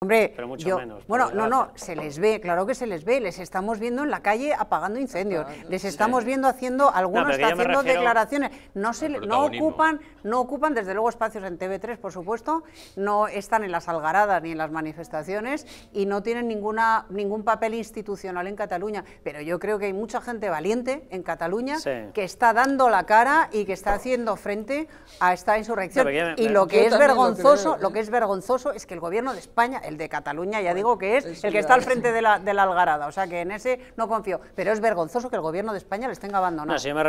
Hombre, pero mucho menos, bueno, no, no, se les ve, claro que se les ve, les estamos viendo en la calle apagando incendios, les estamos viendo haciendo, algunos haciendo declaraciones, no se, ocupan, no ocupan desde luego espacios en TV3, por supuesto, no están en las algaradas ni en las manifestaciones y no tienen ninguna, ningún papel institucional en Cataluña, pero yo creo que hay mucha gente valiente en Cataluña que está dando la cara y que está haciendo frente a esta insurrección. y lo que es vergonzoso, lo que ¿eh? es vergonzoso es que el gobierno de España el de Cataluña, ya digo que es el que está al frente de la, de la Algarada, o sea que en ese no confío. Pero es vergonzoso que el gobierno de España les tenga abandonado.